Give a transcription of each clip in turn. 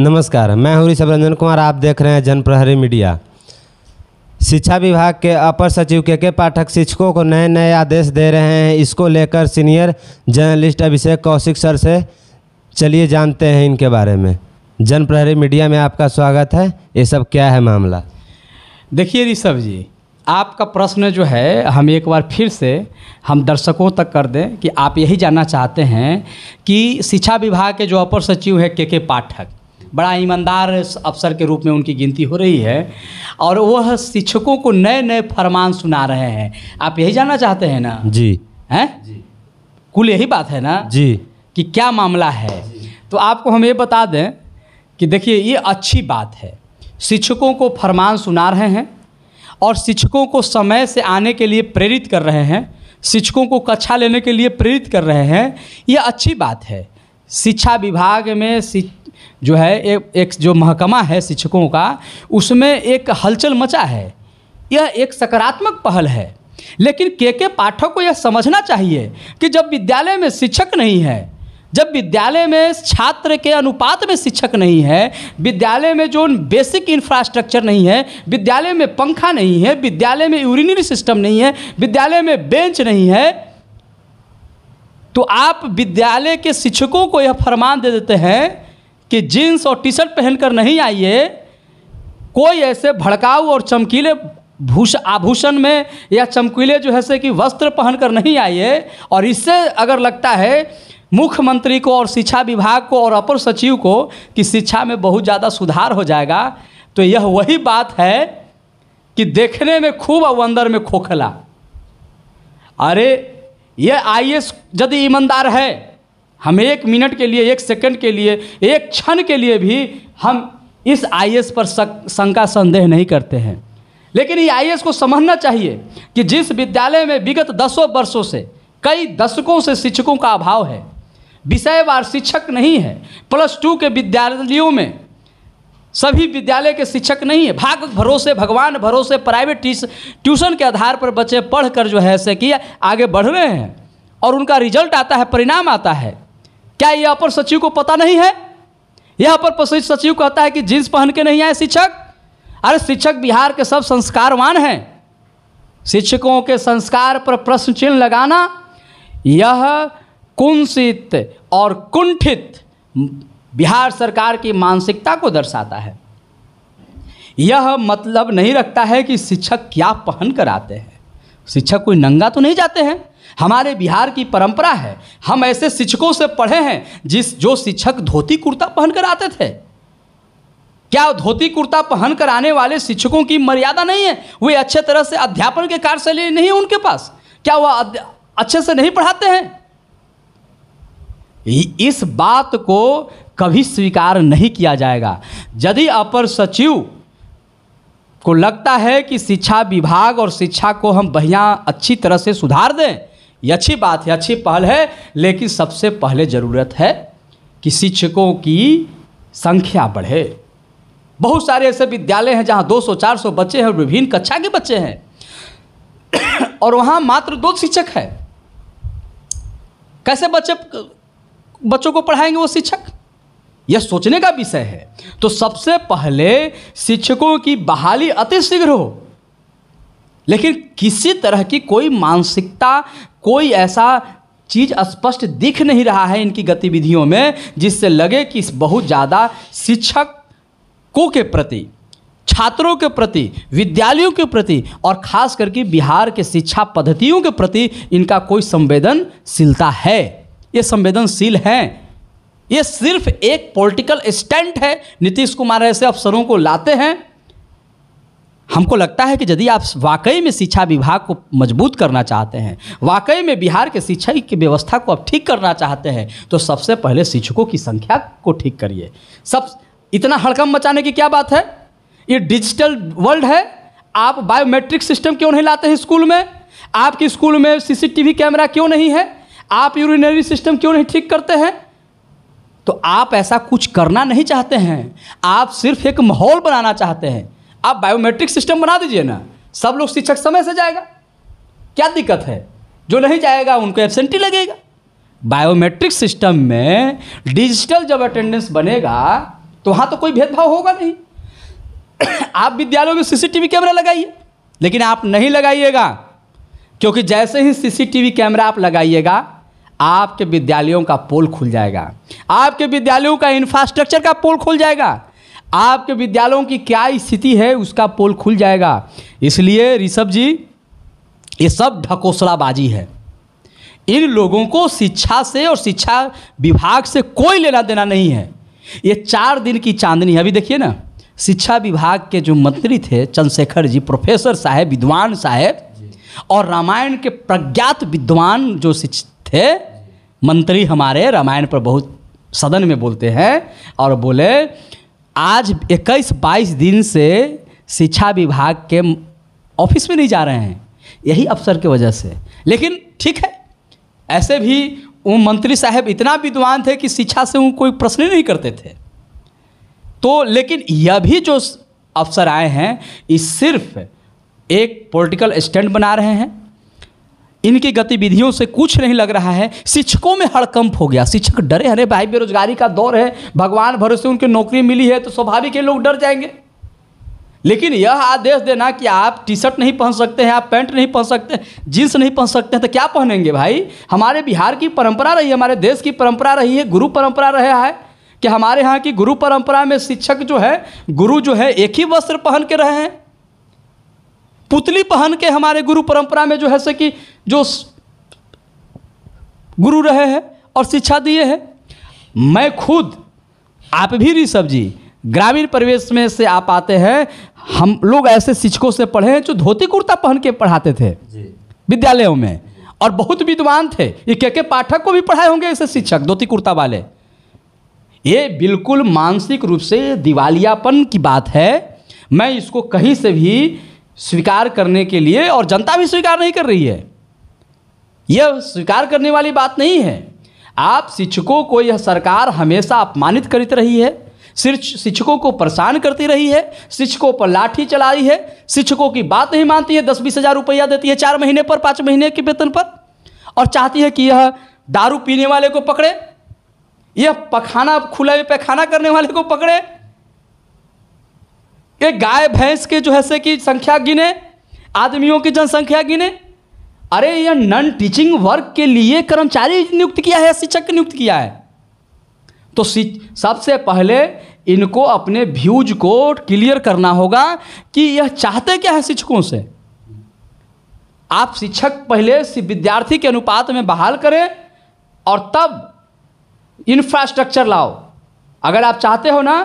नमस्कार मैं हूँ ऋषभ रंजन कुमार आप देख रहे हैं जनप्रहरी मीडिया शिक्षा विभाग के अपर सचिव के के पाठक शिक्षकों को नए नए आदेश दे रहे हैं इसको लेकर senior journalist Abhishek Kaushik sir से चलिए जानते हैं इनके बारे में जनप्रहरी मीडिया में आपका स्वागत है ये सब क्या है मामला देखिए ऋषभ जी आपका प्रश्न जो है हम एक बार फिर से हम दर्शकों तक कर दें कि आप यही जानना चाहते हैं कि शिक्षा विभाग के जो अपर सचिव है के के पाठक बड़ा ईमानदार अफसर के रूप में उनकी गिनती हो रही है और वह शिक्षकों को नए नए फरमान सुना रहे हैं आप यही जानना चाहते हैं ना जी हैं कुल यही बात है ना जी कि क्या मामला है तो आपको हम ये बता दें कि देखिए ये अच्छी बात है शिक्षकों को फरमान सुना रहे हैं और शिक्षकों को समय से आने के लिए प्रेरित कर रहे हैं शिक्षकों को कक्षा लेने के लिए प्रेरित कर रहे हैं यह अच्छी बात है शिक्षा विभाग में जो है एक, एक जो महकमा है शिक्षकों का उसमें एक हलचल मचा है यह एक सकारात्मक पहल है लेकिन के के पाठक को यह समझना चाहिए कि जब विद्यालय में शिक्षक नहीं है जब विद्यालय में छात्र के अनुपात में शिक्षक नहीं है विद्यालय में जो बेसिक इंफ्रास्ट्रक्चर नहीं है विद्यालय में पंखा नहीं है विद्यालय में यूरिनरी सिस्टम नहीं है विद्यालय में बेंच नहीं है तो आप विद्यालय के शिक्षकों को यह फरमान दे देते हैं कि जीन्स और टी शर्ट पहनकर नहीं आइए कोई ऐसे भड़काऊ और चमकीले भूष आभूषण में या चमकीले जो है से कि वस्त्र पहनकर नहीं आइए और इससे अगर लगता है मुख्यमंत्री को और शिक्षा विभाग को और अपर सचिव को कि शिक्षा में बहुत ज़्यादा सुधार हो जाएगा तो यह वही बात है कि देखने में खूब और अंदर में खोखला अरे ये एस यदि ईमानदार है हम एक मिनट के लिए एक सेकंड के लिए एक क्षण के लिए भी हम इस आई एस पर शंका संदेह नहीं करते हैं लेकिन ये आई एस को समझना चाहिए कि जिस विद्यालय में विगत दसों वर्षों से कई दशकों से शिक्षकों का अभाव है विषयवार शिक्षक नहीं है प्लस टू के विद्यालयों में सभी विद्यालय के शिक्षक नहीं है भाग भरोसे भगवान भरोसे प्राइवेट ट्यूशन के आधार पर बच्चे पढ़ कर जो है से कि आगे बढ़ रहे हैं और उनका रिजल्ट आता है परिणाम आता है क्या यह अपर सचिव को पता नहीं है यह अपर सचिव कहता है कि जीन्स पहन के नहीं आए शिक्षक अरे शिक्षक बिहार के सब संस्कारवान हैं शिक्षकों के संस्कार पर प्रश्न चिन्ह लगाना यह कुंसित और कुंठित बिहार सरकार की मानसिकता को दर्शाता है यह मतलब नहीं रखता है कि शिक्षक क्या पहन कर आते हैं शिक्षक कोई नंगा तो नहीं जाते हैं हमारे बिहार की परंपरा है हम ऐसे शिक्षकों से पढ़े हैं जिस जो शिक्षक धोती कुर्ता पहन कर आते थे क्या धोती कुर्ता पहन कर आने वाले शिक्षकों की मर्यादा नहीं है वे अच्छे तरह से अध्यापन के कार्यशैली नहीं है उनके पास क्या वह अच्छे से नहीं पढ़ाते हैं इस बात को कभी स्वीकार नहीं किया जाएगा यदि अपर सचिव को लगता है कि शिक्षा विभाग और शिक्षा को हम बढ़िया अच्छी तरह से सुधार दें ये अच्छी बात है अच्छी पहल है लेकिन सबसे पहले ज़रूरत है कि शिक्षकों की संख्या बढ़े बहुत सारे ऐसे विद्यालय हैं जहाँ 200-400 बच्चे हैं और विभिन्न कक्षा के बच्चे हैं और वहाँ मात्र दो शिक्षक हैं कैसे बच्चे बच्चों को पढ़ाएंगे वो शिक्षक यह सोचने का विषय है तो सबसे पहले शिक्षकों की बहाली अति शीघ्र हो लेकिन किसी तरह की कोई मानसिकता कोई ऐसा चीज स्पष्ट दिख नहीं रहा है इनकी गतिविधियों में जिससे लगे कि बहुत ज़्यादा शिक्षकों के प्रति छात्रों के प्रति विद्यालयों के प्रति और खास करके बिहार के शिक्षा पद्धतियों के प्रति इनका कोई संवेदनशीलता है ये संवेदनशील हैं ये सिर्फ एक पॉलिटिकल स्टैंड है नीतीश कुमार ऐसे अफसरों को लाते हैं हमको लगता है कि यदि आप वाकई में शिक्षा विभाग को मजबूत करना चाहते हैं वाकई में बिहार के शिक्षा की व्यवस्था को आप ठीक करना चाहते हैं तो सबसे पहले शिक्षकों की संख्या को ठीक करिए सब इतना हड़कम मचाने की क्या बात है ये डिजिटल वर्ल्ड है आप बायोमेट्रिक सिस्टम क्यों नहीं लाते हैं स्कूल में आपके स्कूल में सीसीटीवी कैमरा क्यों नहीं है आप यूरिनरी सिस्टम क्यों नहीं ठीक करते हैं तो आप ऐसा कुछ करना नहीं चाहते हैं आप सिर्फ एक माहौल बनाना चाहते हैं आप बायोमेट्रिक सिस्टम बना दीजिए ना सब लोग शिक्षक समय से जाएगा क्या दिक्कत है जो नहीं जाएगा उनको एबसेंटी लगेगा बायोमेट्रिक सिस्टम में डिजिटल जब अटेंडेंस बनेगा तो वहाँ तो कोई भेदभाव होगा नहीं आप विद्यालयों में सीसीटीवी कैमरा लगाइए लेकिन आप नहीं लगाइएगा क्योंकि जैसे ही सीसीटीवी कैमरा आप लगाइएगा आपके विद्यालयों का पोल खुल जाएगा आपके विद्यालयों का इंफ्रास्ट्रक्चर का पोल खुल जाएगा आपके विद्यालयों की क्या स्थिति है उसका पोल खुल जाएगा इसलिए ऋषभ जी ये सब ढकोसलाबाजी है इन लोगों को शिक्षा से और शिक्षा विभाग से कोई लेना देना नहीं है ये चार दिन की चांदनी है अभी देखिए ना शिक्षा विभाग के जो मंत्री थे चंद्रशेखर जी प्रोफेसर साहेब विद्वान साहेब और रामायण के प्रज्ञात विद्वान जो थे मंत्री हमारे रामायण पर बहुत सदन में बोलते हैं और बोले आज इक्कीस बाईस दिन से शिक्षा विभाग के ऑफिस में नहीं जा रहे हैं यही अफसर के वजह से लेकिन ठीक है ऐसे भी वो मंत्री साहब इतना विद्वान थे कि शिक्षा से वो कोई प्रश्न ही नहीं करते थे तो लेकिन यह भी जो अफसर आए हैं ये सिर्फ एक पॉलिटिकल स्टैंड बना रहे हैं इनकी गतिविधियों से कुछ नहीं लग रहा है शिक्षकों में हड़कंप हो गया शिक्षक डरे अरे भाई बेरोजगारी का दौर है भगवान भरोसे उनकी नौकरी मिली है तो स्वाभाविक है लोग डर जाएंगे लेकिन यह आदेश देना कि आप टी शर्ट नहीं पहन सकते हैं आप पैंट नहीं पहन सकते जीन्स नहीं पहन सकते हैं तो क्या पहनेंगे भाई हमारे बिहार की परंपरा रही है हमारे देश की परंपरा रही है गुरु परंपरा रहा है कि हमारे यहाँ की गुरु परंपरा में शिक्षक जो है गुरु जो है एक ही वस्त्र पहन के रहे हैं पुतली पहन के हमारे गुरु परंपरा में जो है से कि जो गुरु रहे हैं और शिक्षा दिए हैं मैं खुद आप भी ऋषभ जी ग्रामीण परिवेश में से आप आते हैं हम लोग ऐसे शिक्षकों से पढ़े हैं जो धोती कुर्ता पहन के पढ़ाते थे विद्यालयों में और बहुत विद्वान थे ये के के पाठक को भी पढ़ाए होंगे ऐसे शिक्षक धोती कुर्ता वाले ये बिल्कुल मानसिक रूप से दिवालियापन की बात है मैं इसको कहीं से भी स्वीकार करने के लिए और जनता भी स्वीकार नहीं कर रही है यह स्वीकार करने वाली बात नहीं है आप शिक्षकों को यह सरकार हमेशा अपमानित करती रही है शिक्षकों को परेशान करती रही है शिक्षकों पर लाठी चला रही है शिक्षकों की बात नहीं मानती है दस बीस हज़ार रुपया देती है चार महीने पर पाँच महीने के वेतन पर और चाहती है कि यह दारू पीने वाले को पकड़े यह पखाना खुला पैखाना करने वाले को पकड़े ये गाय भैंस के जो है से कि संख्या गिने आदमियों की जनसंख्या गिने अरे यह नॉन टीचिंग वर्क के लिए कर्मचारी नियुक्त किया है शिक्षक नियुक्त किया है तो सबसे पहले इनको अपने व्यूज को क्लियर करना होगा कि यह चाहते क्या है शिक्षकों से आप शिक्षक पहले विद्यार्थी के अनुपात में बहाल करें और तब इंफ्रास्ट्रक्चर लाओ अगर आप चाहते हो ना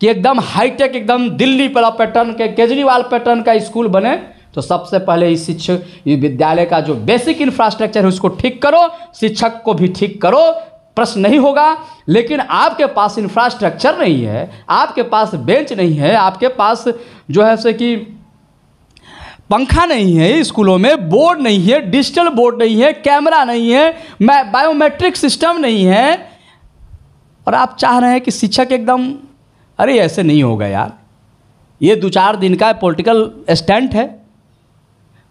कि एकदम हाईटेक एकदम दिल्ली वाला पैटर्न के केजरीवाल पैटर्न का स्कूल बने तो सबसे पहले इस शिक्षक विद्यालय का जो बेसिक इंफ्रास्ट्रक्चर है उसको ठीक करो शिक्षक को भी ठीक करो प्रश्न नहीं होगा लेकिन आपके पास इंफ्रास्ट्रक्चर नहीं है आपके पास बेंच नहीं है आपके पास जो है से कि पंखा नहीं है स्कूलों में बोर्ड नहीं है डिजिटल बोर्ड नहीं है कैमरा नहीं है बायोमेट्रिक सिस्टम नहीं है और आप चाह रहे हैं कि शिक्षक एकदम अरे ऐसे नहीं होगा यार ये दो चार दिन का पॉलिटिकल स्टैंड है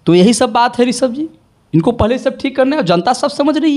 तो यही सब बात है ऋषभ जी इनको पहले सब ठीक करने और जनता सब समझ रही है